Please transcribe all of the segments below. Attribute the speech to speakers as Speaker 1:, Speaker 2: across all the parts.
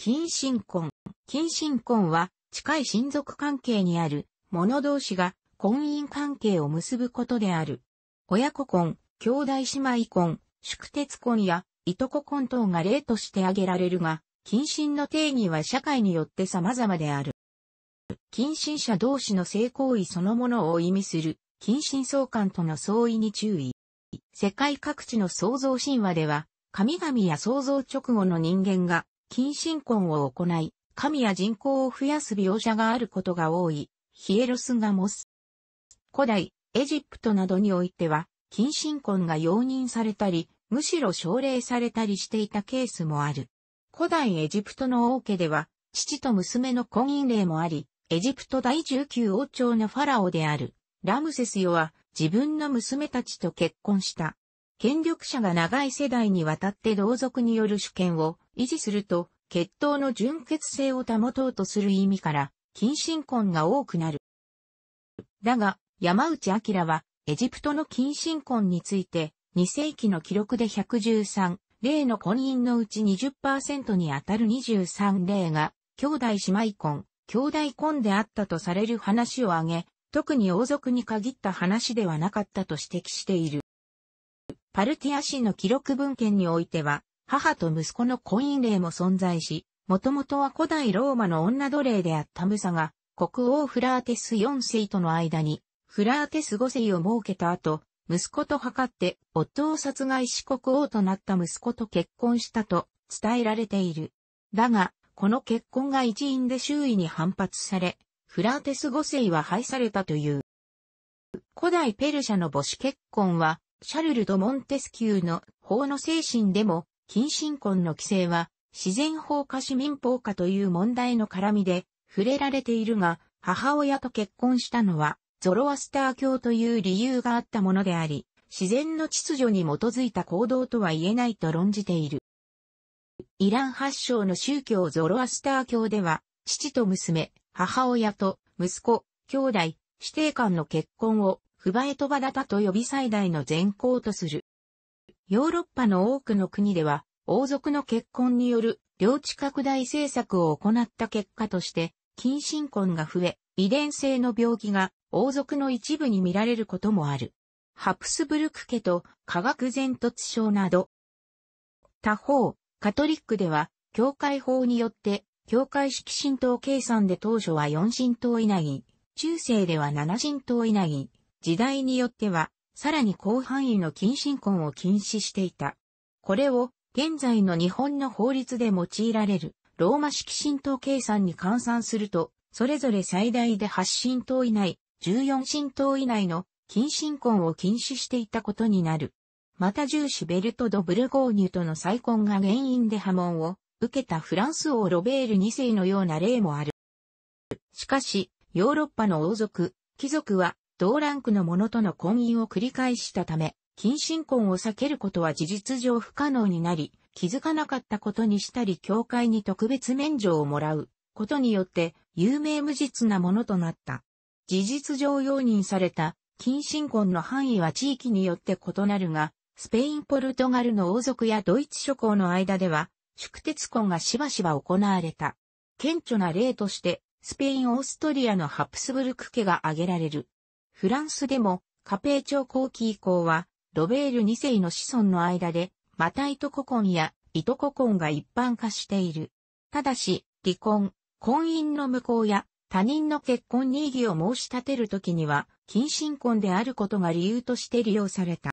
Speaker 1: 近親婚。近親婚は近い親族関係にある者同士が婚姻関係を結ぶことである。親子婚、兄弟姉妹婚、宿鉄婚やいとこ婚等が例として挙げられるが、近親の定義は社会によって様々である。近親者同士の性行為そのものを意味する近親相関との相違に注意。世界各地の創造神話では、神々や創造直後の人間が近親婚を行い、神や人口を増やす描写があることが多い、ヒエロスガモス。古代、エジプトなどにおいては、近親婚が容認されたり、むしろ奨励されたりしていたケースもある。古代エジプトの王家では、父と娘の婚姻例もあり、エジプト第19王朝のファラオである、ラムセスヨは自分の娘たちと結婚した。権力者が長い世代にわたって同族による主権を維持すると、血統の純血性を保とうとする意味から、近親婚が多くなる。だが、山内明は、エジプトの近親婚について、2世紀の記録で113、例の婚姻のうち20%にあたる23例が、兄弟姉妹婚、兄弟婚であったとされる話を挙げ、特に王族に限った話ではなかったと指摘している。パルティア氏の記録文献においては、母と息子の婚姻例も存在し、もともとは古代ローマの女奴隷であったムサが、国王フラーテス4世との間に、フラーテス5世を設けた後、息子と図って夫を殺害し国王となった息子と結婚したと伝えられている。だが、この結婚が一因で周囲に反発され、フラーテス5世は廃されたという。古代ペルシャの母子結婚は、シャルル・ド・モンテスキューの法の精神でも近親婚の規制は、自然法か市民法かという問題の絡みで触れられているが、母親と結婚したのは、ゾロアスター教という理由があったものであり、自然の秩序に基づいた行動とは言えないと論じている。イラン発祥の宗教ゾロアスター教では、父と娘、母親と息子、兄弟、指定官の結婚を、不バエトだったと呼び最大の善行とする。ヨーロッパの多くの国では、王族の結婚による領地拡大政策を行った結果として、近親婚が増え、遺伝性の病気が王族の一部に見られることもある。ハプスブルク家と科学前突症など。他方、カトリックでは、教会法によって、教会式神道計算で当初は4神道以内、中世では7神道以内、時代によっては、さらに広範囲の近親婚を禁止していた。これを現在の日本の法律で用いられるローマ式浸透計算に換算すると、それぞれ最大で8浸透以内、14浸透以内の近親婚を禁止していたことになる。また重視ベルト・ド・ブルゴーニュとの再婚が原因で波紋を受けたフランス王ロベール2世のような例もある。しかし、ヨーロッパの王族、貴族は同ランクの者との婚姻を繰り返したため、近親婚を避けることは事実上不可能になり、気づかなかったことにしたり教会に特別免除をもらうことによって有名無実なものとなった。事実上容認された近親婚の範囲は地域によって異なるが、スペイン・ポルトガルの王族やドイツ諸侯の間では、宿鉄婚がしばしば行われた。顕著な例として、スペイン・オーストリアのハプスブルク家が挙げられる。フランスでも、カペー朝後期以降は、ロベール2世の子孫の間で、マタイトこ婚やイトこ婚が一般化している。ただし、離婚、婚姻の無効や他人の結婚に異議を申し立てるときには、近親婚であることが理由として利用された。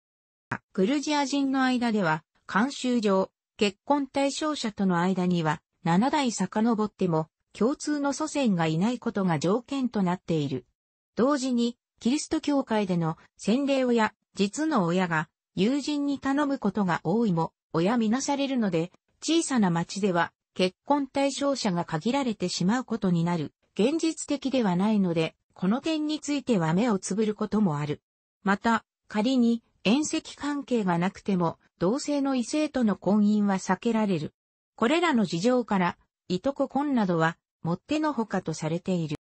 Speaker 1: グルジア人の間では、慣習上、結婚対象者との間には、7代遡っても、共通の祖先がいないことが条件となっている。同時に、キリスト教会での洗礼親、実の親が友人に頼むことが多いも、親みなされるので、小さな町では結婚対象者が限られてしまうことになる、現実的ではないので、この点については目をつぶることもある。また、仮に縁石関係がなくても、同性の異性との婚姻は避けられる。これらの事情から、いとこ婚などは、もってのほかとされている。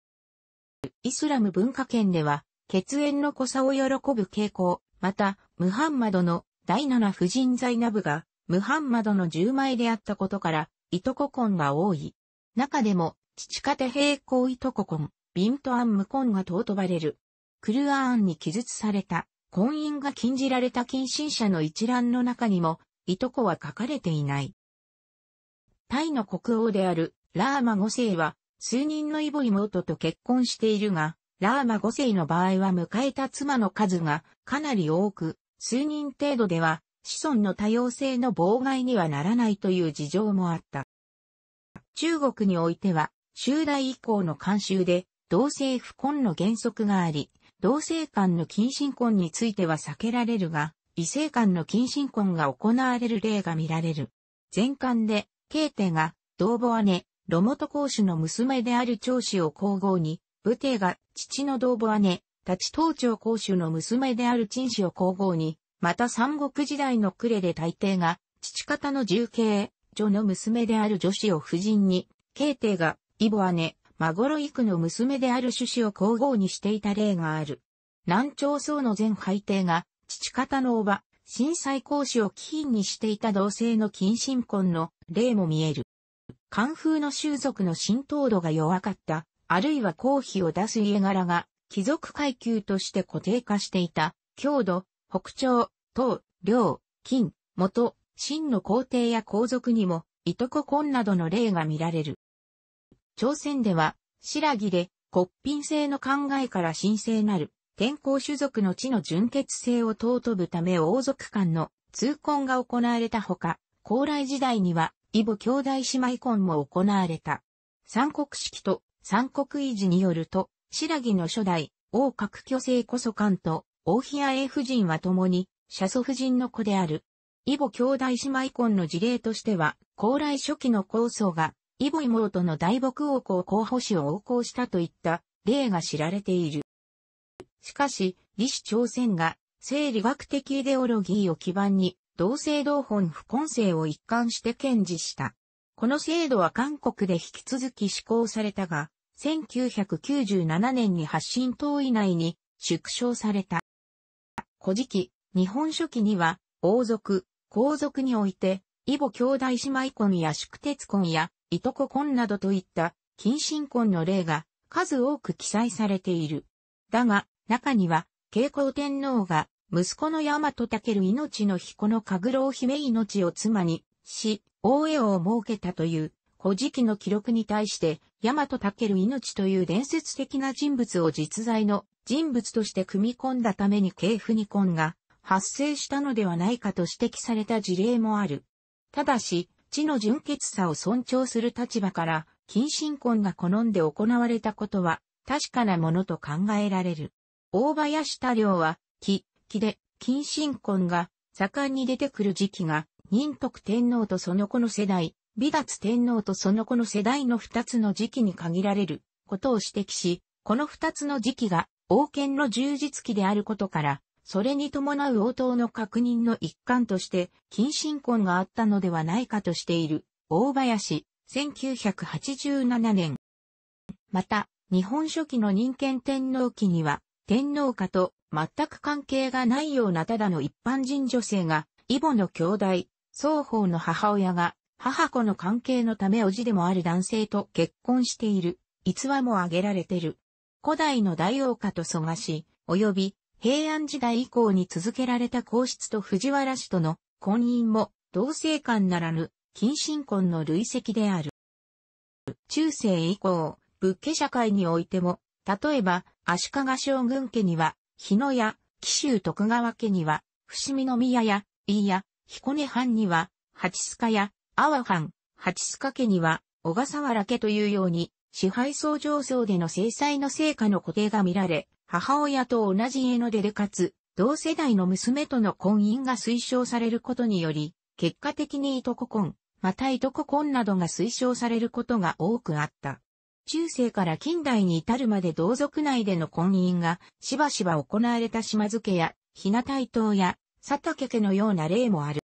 Speaker 1: イスラム文化圏では、血縁の濃さを喜ぶ傾向、また、ムハンマドの第七婦人ザナブが、ムハンマドの10枚であったことから、いとこ婚が多い。中でも、父方平行いとこ婚、ビントアンム婚が尊ばれる。クルアーンに記述された、婚姻が禁じられた近親者の一覧の中にも、いとこは書かれていない。タイの国王であるラーマ5世は、数人のイボ妹と結婚しているが、ラーマ5世の場合は迎えた妻の数がかなり多く、数人程度では子孫の多様性の妨害にはならないという事情もあった。中国においては、修来以降の慣習で、同性不婚の原則があり、同性間の近親婚については避けられるが、異性間の近親婚が行われる例が見られる。前巻で、ケーテが、同母姉、ロモト公主の娘である長子を皇后に、武帝が父の同母姉、立ち東朝公主の娘である陳氏を皇后に、また三国時代の暮れで大帝が、父方の重慶、女の娘である女子を夫人に、慶帝が、異母姉、孫ろ育の娘である朱子を皇后にしていた例がある。南朝宋の前拝帝が、父方の叔母、震災公子を貴賓にしていた同性の近親婚の例も見える。寒風の習俗の浸透度が弱かったあるいは公費を出す家柄が、貴族階級として固定化していた、郷土、北朝、東、領、金、元、秦の皇帝や皇族にも、いとこ婚などの例が見られる。朝鮮では、白木で、国賓制の考えから神聖なる、天皇種族の地の純血性を尊ぶため王族間の通婚が行われたほか、高麗時代には、異母兄弟姉妹婚も行われた。三国式と三国維持によると、白木の初代、王閣巨星こそ関と、王妃や英夫人は共に、社祖夫人の子である。イボ兄弟姉妹婚の事例としては、高麗初期の構想が、イボ妹の大木王侯候補士を横行したといった例が知られている。しかし、李氏朝鮮が生理学的イデオロギーを基盤に、同性同本不婚性を一貫して堅持した。この制度は韓国で引き続き施行されたが、1997年に発信等以内に縮小された。古事記、日本書紀には、王族、皇族において、異母兄弟姉妹婚や宿鉄婚や、いとこ婚などといった、近親婚の例が数多く記載されている。だが、中には、慶光天皇が、息子の大和武命の彦の神楽姫命を妻に、し、大江を設けたという古事記の記録に対して、大和武命という伝説的な人物を実在の人物として組み込んだために系譜に婚が発生したのではないかと指摘された事例もある。ただし、地の純潔さを尊重する立場から、近親婚が好んで行われたことは確かなものと考えられる。大林多良は、木、木で、近親婚が盛んに出てくる時期が、仁徳天皇とその子の世代、美達天皇とその子の世代の二つの時期に限られることを指摘し、この二つの時期が王権の充実期であることから、それに伴う応答の確認の一環として、近親婚があったのではないかとしている、大林、1987年。また、日本初期の人権天皇期には、天皇家と全く関係がないようなただの一般人女性が、イボの兄弟、双方の母親が母子の関係のためおじでもある男性と結婚している、逸話も挙げられてる。古代の大王家と蘇我氏、及び平安時代以降に続けられた皇室と藤原氏との婚姻も同性間ならぬ近親婚の累積である。中世以降、仏家社会においても、例えば足利将軍家には日野や紀州徳川家には伏見宮や飯や彦根藩には八須賀や阿波藩、八須賀家には、小笠原家というように、支配層上層での制裁の成果の固定が見られ、母親と同じ家の出でかつ、同世代の娘との婚姻が推奨されることにより、結果的にいとこ婚、またいとこ婚などが推奨されることが多くあった。中世から近代に至るまで同族内での婚姻がしばしば行われた島津家や、ひな対等や、佐竹家のような例もある。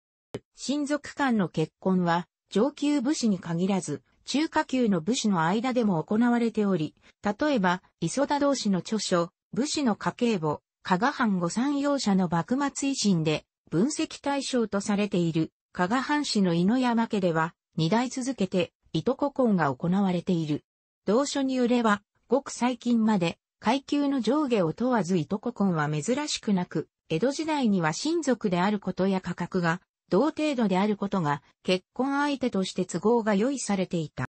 Speaker 1: 親族間の結婚は、上級武士に限らず、中下級の武士の間でも行われており、例えば、磯田同士の著書、武士の家計簿、加賀藩御三用者の幕末維新で、分析対象とされている、加賀藩士の犬山家では、二代続けて、いとこ婚が行われている。同書によれば、ごく最近まで、階級の上下を問わずいとこ婚は珍しくなく、江戸時代には親族であることや価格が同程度であることが結婚相手として都合が良いされていた。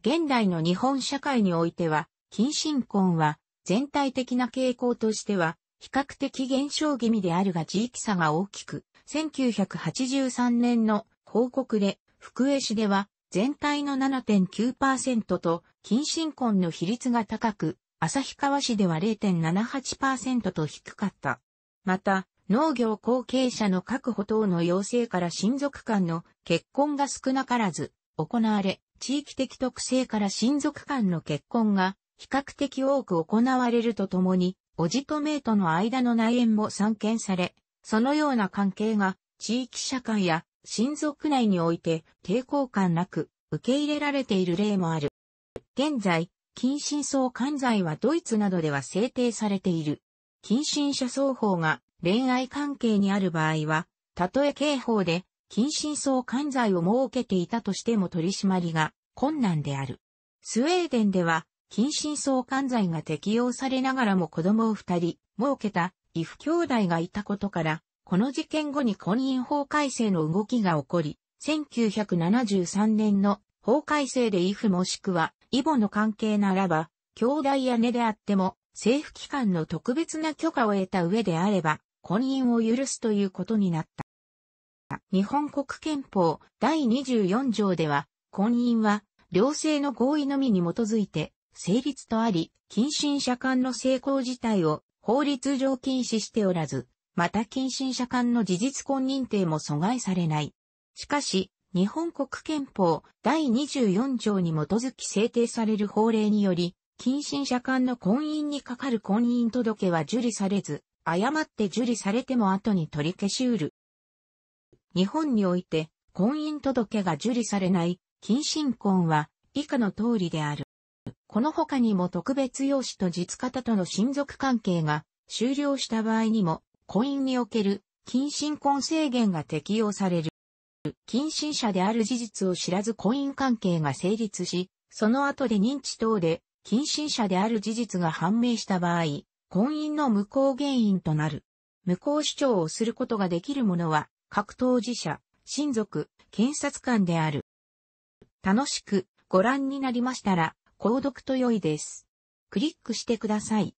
Speaker 1: 現代の日本社会においては、近親婚は全体的な傾向としては比較的減少気味であるが地域差が大きく、1983年の報告で福江市では全体の7.9%と近親婚の比率が高く、旭川市では0.78%と低かった。また、農業後継者の確保等の要請から親族間の結婚が少なからず行われ、地域的特性から親族間の結婚が比較的多く行われるとともに、おじとめいとの間の内縁も散見され、そのような関係が地域社会や親族内において抵抗感なく受け入れられている例もある。現在、近親相関罪はドイツなどでは制定されている。近親者双方が恋愛関係にある場合は、たとえ刑法で、近親相関罪を設けていたとしても取り締まりが困難である。スウェーデンでは、近親相関罪が適用されながらも子供を二人、設けた、異父兄弟がいたことから、この事件後に婚姻法改正の動きが起こり、1973年の法改正で異父もしくは、異母の関係ならば、兄弟や姉であっても、政府機関の特別な許可を得た上であれば、婚姻を許すということになった。日本国憲法第24条では、婚姻は両性の合意のみに基づいて成立とあり、近親者間の性交自体を法律上禁止しておらず、また近親者間の事実婚認定も阻害されない。しかし、日本国憲法第24条に基づき制定される法令により、近親者間の婚姻にかかる婚姻届は受理されず、誤って受理されても後に取り消し得る。日本において、婚姻届が受理されない、近親婚は、以下の通りである。この他にも特別養子と実方との親族関係が終了した場合にも、婚姻における近親婚制限が適用される。近親者である事実を知らず婚姻関係が成立し、その後で認知等で近親者である事実が判明した場合、婚姻の無効原因となる。無効主張をすることができる者は、各当事者、親族、検察官である。楽しくご覧になりましたら、購読と良いです。クリックしてください。